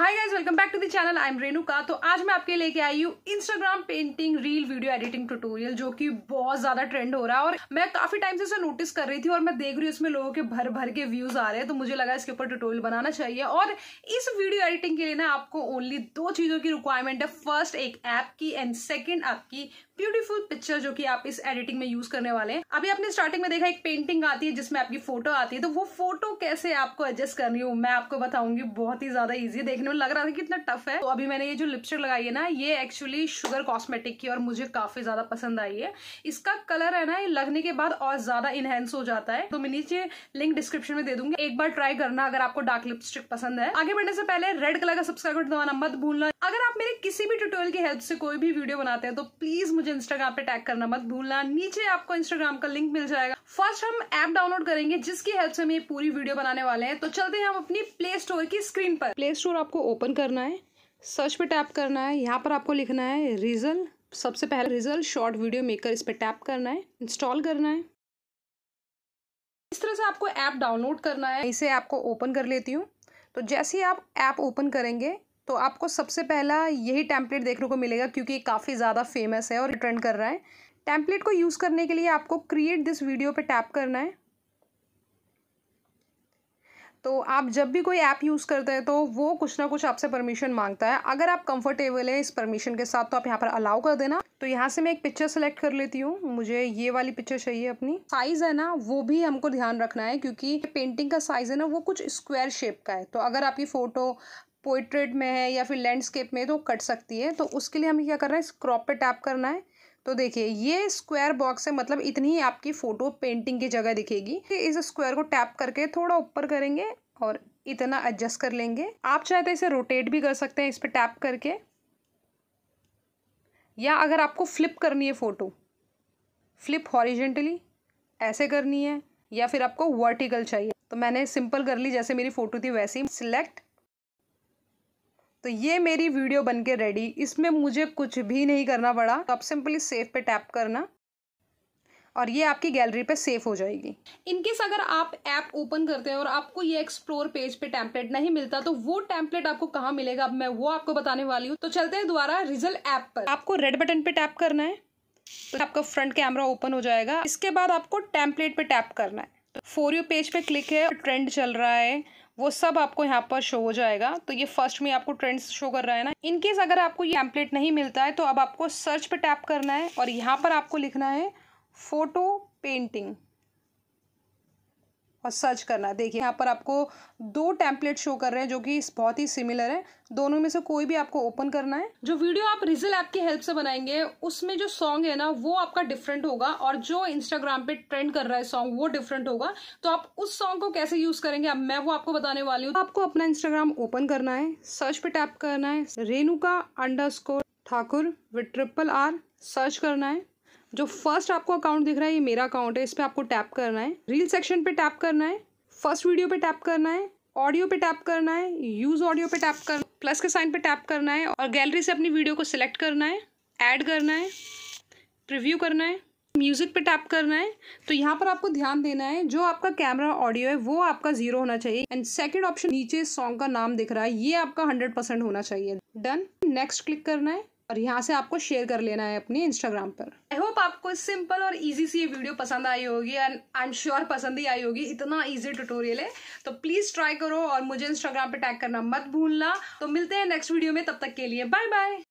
hi guys welcome back to the channel I am Renuka तो आज मैं आपके लेके आई हूँ Instagram painting reel video editing tutorial जो कि बहुत ज्यादा ट्रेंड हो रहा है और मैं काफी टाइम से उसे नोटिस कर रही थी और मैं देख रही हूँ उसमें लोगों के भर भर के व्यूज आ रहे हैं तो मुझे लगा इसके ऊपर ट्यूटोरियल बनाना चाहिए और इस वीडियो एडिटिंग के लिए ना आपको ओनली दो चीजों की रिक्वायरमेंट है फर्स्ट एक ऐप की एंड सेकेंड आपकी ब्यूटीफुल पिक्चर जो कि आप इस एडिटिंग में यूज करने वाले हैं अभी आपने स्टार्टिंग में देखा एक पेंटिंग आती है जिसमें आपकी फोटो आती है तो वो फोटो कैसे आपको एडजस्ट करनी हो मैं आपको बताऊंगी बहुत ही ज्यादा ईजी देखने वीडियो लग रहा था कि इतना टफ है तो अभी मैंने ये जो लिपस्टिक लगाई है ना ये एक्चुअली शुगर कॉस्मेटिक की और मुझे काफी ज्यादा पसंद आई है इसका कलर है ना ये लगने के बाद और ज्यादा इनहेंस हो जाता है तो मैं नीचे लिंक डिस्क्रिप्शन में दे दूंगी एक बार ट्राई करना अगर आपको डार्क लिपस्टिक पसंद है आगे बढ़ने से पहले रेड कलर का सब्सक्राइब बटन दबाना मत भूलना अगर आप मेरे किसी भी ट्यूटोरियल की हेल्प से कोई भी वीडियो बनाते हैं तो प्लीज मुझे इंस्टाग्राम पे टैग करना मत भूलना नीचे आपको इंस्टाग्राम का लिंक मिल जाएगा फर्स्ट हम ऐप डाउनलोड करेंगे जिसकी हेल्प से हम ये पूरी वीडियो बनाने वाले हैं तो चलते हैं हम अपनी प्ले स्टोर की स्क्रीन पर प्ले स्टोर आप आपको ओपन करना है सर्च पे टैप करना है यहाँ पर आपको लिखना है रिजल सबसे पहले रिजल्ट शॉर्ट वीडियो मेकर इस पर टैप करना है इंस्टॉल करना है इस तरह से आपको ऐप डाउनलोड करना है इसे ऐप को ओपन कर लेती हूँ तो जैसे ही आप ऐप ओपन करेंगे तो आपको सबसे पहला यही टैंपलेट देखने को मिलेगा क्योंकि ये काफ़ी ज़्यादा फेमस है और ट्रेंड कर रहा है टैंपलेट को यूज़ करने के लिए आपको क्रिएट दिस वीडियो पर टैप करना है तो आप जब भी कोई ऐप यूज़ करते हैं तो वो कुछ ना कुछ आपसे परमिशन मांगता है अगर आप कंफर्टेबल हैं इस परमिशन के साथ तो आप यहाँ पर अलाउ कर देना तो यहाँ से मैं एक पिक्चर सेलेक्ट कर लेती हूँ मुझे ये वाली पिक्चर चाहिए अपनी साइज़ है ना वो भी हमको ध्यान रखना है क्योंकि पेंटिंग का साइज़ है ना वो कुछ स्क्वायर शेप का है तो अगर आपकी फ़ोटो पोइट्रेट में है या फिर लैंडस्केप में तो कट सकती है तो उसके लिए हमें क्या करना है क्रॉप पर टैप करना है तो देखिए ये स्क्वायर बॉक्स है मतलब इतनी ही आपकी फ़ोटो पेंटिंग की जगह दिखेगी इस स्क्वायर को टैप करके थोड़ा ऊपर करेंगे और इतना एडजस्ट कर लेंगे आप चाहे तो इसे रोटेट भी कर सकते हैं इस पर टैप करके या अगर आपको फ्लिप करनी है फ़ोटो फ्लिप हॉरिजेंटली ऐसे करनी है या फिर आपको वर्टिकल चाहिए तो मैंने सिंपल कर ली जैसे मेरी फ़ोटो थी वैसे ही सिलेक्ट तो ये मेरी वीडियो बन के रेडी इसमें मुझे कुछ भी नहीं करना पड़ा तो आप सिंपली सेव पे टैप करना और ये आपकी गैलरी पे सेफ हो जाएगी इनकेस अगर आप ऐप ओपन करते हैं और आपको ये एक्सप्लोर पेज पे टैंपलेट नहीं मिलता तो वो टैंपलेट आपको कहाँ मिलेगा अब मैं वो आपको बताने वाली हूँ तो चलते हैं दोबारा रिजल्ट ऐप पर आपको रेड बटन पे टैप करना है तो आपका फ्रंट कैमरा ओपन हो जाएगा इसके बाद आपको टैंपलेट पे टैप करना है तो फोर यू पेज पे क्लिक है ट्रेंड चल रहा है वो सब आपको यहाँ पर शो हो जाएगा तो ये फर्स्ट में आपको ट्रेंड्स शो कर रहा है ना इनकेस अगर आपको ये एम्पलेट नहीं मिलता है तो अब आपको सर्च पर टैप करना है और यहाँ पर आपको लिखना है फ़ोटो पेंटिंग और सर्च करना देखिए यहाँ पर आपको दो टैंपलेट शो कर रहे हैं जो कि बहुत ही सिमिलर है दोनों में से कोई भी आपको ओपन करना है जो वीडियो आप रिजल ऐप की हेल्प से बनाएंगे उसमें जो सॉन्ग है ना वो आपका डिफरेंट होगा और जो इंस्टाग्राम पे ट्रेंड कर रहा है सॉन्ग वो डिफरेंट होगा तो आप उस सॉन्ग को कैसे यूज करेंगे अब मैं वो आपको बताने वाली हूँ आपको अपना इंस्टाग्राम ओपन करना है सर्च पे टैप करना है Renuka under Thakur with triple R search करना है जो फर्स्ट आपको अकाउंट दिख रहा है ये मेरा अकाउंट है इस पर आपको टैप करना है रील सेक्शन पे टैप करना है फर्स्ट वीडियो पे टैप करना है ऑडियो पे टैप करना है यूज़ ऑडियो पे टैप करना प्लस के साइन पे टैप करना है और गैलरी से अपनी वीडियो को सिलेक्ट करना है ऐड करना है प्रिव्यू करना है म्यूज़िक पे टैप करना है तो यहाँ पर आपको ध्यान देना है जो आपका कैमरा ऑडियो है वो आपका जीरो होना चाहिए एंड सेकंड ऑप्शन नीचे सॉन्ग का नाम दिख रहा है ये आपका हंड्रेड परसेंट होना चाहिए डन नेक्स्ट क्लिक करना है और यहाँ से आपको शेयर कर लेना है अपने इंस्टाग्राम पर आई होप आपको सिंपल और इजी सी ये वीडियो पसंद आई होगी एंड आई एम श्योर पसंद ही आई होगी इतना इजी ट्यूटोरियल है तो प्लीज़ ट्राई करो और मुझे इंस्टाग्राम पे टैग करना मत भूलना तो मिलते हैं नेक्स्ट वीडियो में तब तक के लिए बाय बाय